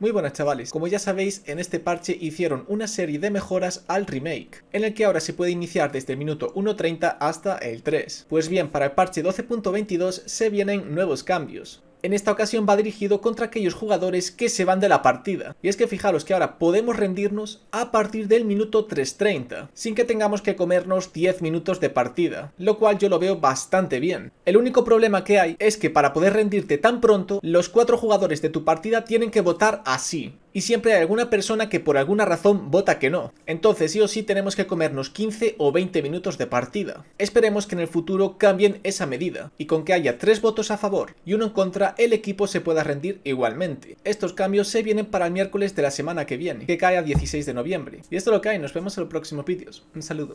Muy buenas chavales, como ya sabéis en este parche hicieron una serie de mejoras al remake, en el que ahora se puede iniciar desde el minuto 1.30 hasta el 3. Pues bien, para el parche 12.22 se vienen nuevos cambios en esta ocasión va dirigido contra aquellos jugadores que se van de la partida. Y es que fijaros que ahora podemos rendirnos a partir del minuto 3.30, sin que tengamos que comernos 10 minutos de partida, lo cual yo lo veo bastante bien. El único problema que hay es que para poder rendirte tan pronto, los cuatro jugadores de tu partida tienen que votar así, y siempre hay alguna persona que por alguna razón vota que no. Entonces sí o sí tenemos que comernos 15 o 20 minutos de partida. Esperemos que en el futuro cambien esa medida y con que haya 3 votos a favor y uno en contra el equipo se pueda rendir igualmente. Estos cambios se vienen para el miércoles de la semana que viene, que cae a 16 de noviembre. Y esto lo que hay, nos vemos en los próximos vídeos. Un saludo.